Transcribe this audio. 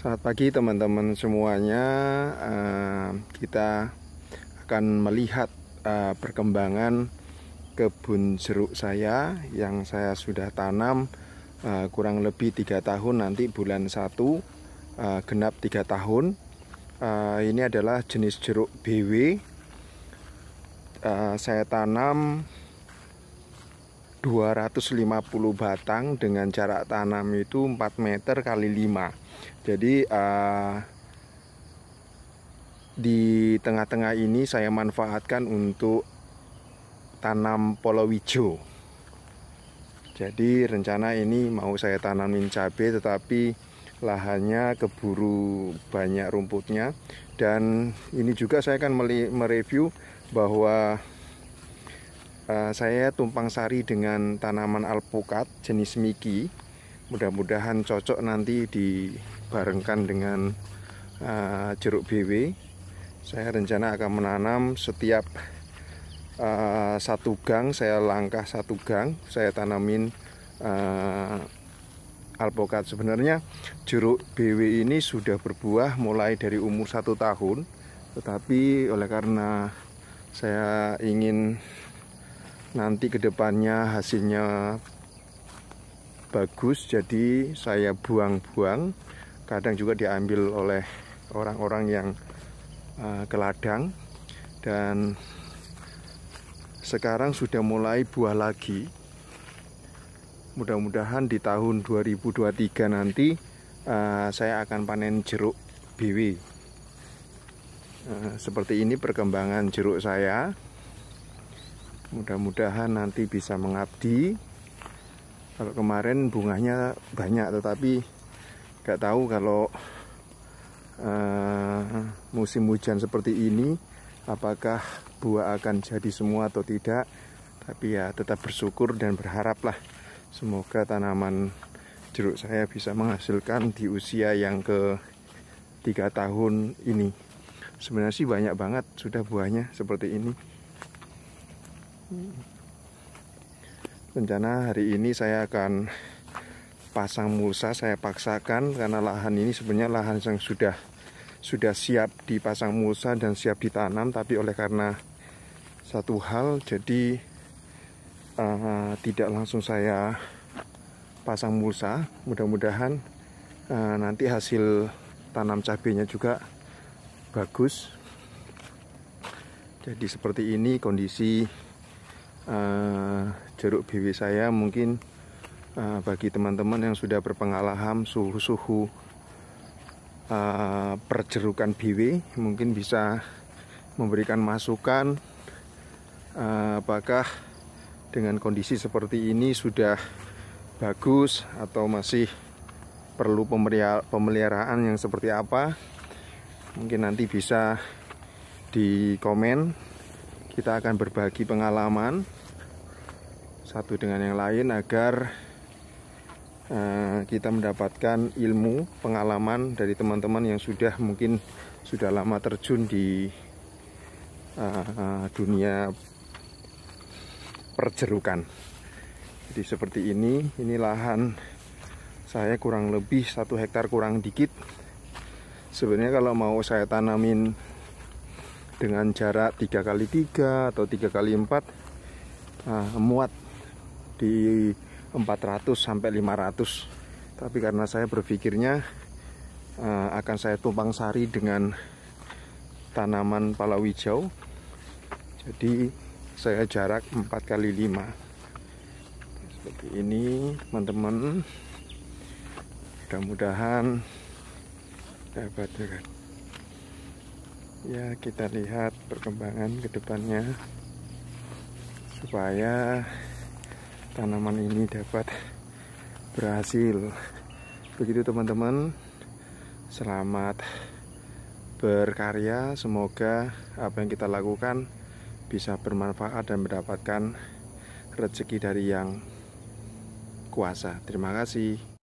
Selamat pagi teman-teman semuanya. Eh, kita akan melihat eh, perkembangan kebun jeruk saya yang saya sudah tanam eh, kurang lebih tiga tahun nanti bulan 1 genap tiga tahun. ini adalah jenis jeruk BW. saya tanam 250 batang dengan jarak tanam itu 4 meter kali 5 jadi uh, di tengah-tengah ini saya manfaatkan untuk tanam polowijo. Jadi rencana ini mau saya tanamin cabai tetapi lahannya keburu banyak rumputnya dan ini juga saya akan mereview bahwa uh, saya tumpang sari dengan tanaman alpukat jenis miki mudah-mudahan cocok nanti di barengkan dengan uh, jeruk BW saya rencana akan menanam setiap uh, satu gang saya langkah satu gang saya tanamin uh, alpukat sebenarnya jeruk BW ini sudah berbuah mulai dari umur satu tahun tetapi oleh karena saya ingin nanti kedepannya hasilnya bagus jadi saya buang-buang kadang juga diambil oleh orang-orang yang uh, ke ladang dan sekarang sudah mulai buah lagi mudah-mudahan di tahun 2023 nanti uh, saya akan panen jeruk biwi uh, eh, seperti ini perkembangan jeruk saya mudah-mudahan nanti bisa mengabdi kalau kemarin bunganya banyak tetapi nggak tahu kalau uh, musim hujan seperti ini apakah buah akan jadi semua atau tidak tapi ya tetap bersyukur dan berharaplah semoga tanaman jeruk saya bisa menghasilkan di usia yang ke tiga tahun ini sebenarnya sih banyak banget sudah buahnya seperti ini hmm. rencana hari ini saya akan pasang mulsa saya paksakan karena lahan ini sebenarnya lahan yang sudah sudah siap dipasang mulsa dan siap ditanam tapi oleh karena satu hal jadi uh, tidak langsung saya pasang mulsa mudah-mudahan uh, nanti hasil tanam cabenya juga bagus jadi seperti ini kondisi uh, jeruk bibi saya mungkin Eh, bagi teman-teman yang sudah berpengalaman suhu-suhu uh, perjerukan BW mungkin bisa memberikan masukan uh, apakah dengan kondisi seperti ini sudah bagus atau masih perlu pemeliharaan yang seperti apa mungkin nanti bisa di komen kita akan berbagi pengalaman satu dengan yang lain agar Eh, kita mendapatkan ilmu, pengalaman dari teman-teman yang sudah mungkin sudah lama terjun di eh, dunia perjerukan. Jadi seperti ini, ini lahan saya kurang lebih satu hektar kurang dikit. Sebenarnya kalau mau saya tanamin dengan jarak tiga kali tiga atau tiga kali empat eh, muat di 400 sampai 500 tapi karena saya berpikirnya eh, akan saya tumpang sari dengan tanaman palawijau jadi saya jarak 4 kali 5 seperti ini teman-teman mudah-mudahan dapat ya kan ya kita lihat perkembangan kedepannya supaya tanaman ini dapat berhasil begitu teman-teman selamat berkarya semoga apa yang kita lakukan bisa bermanfaat dan mendapatkan rezeki dari yang kuasa terima kasih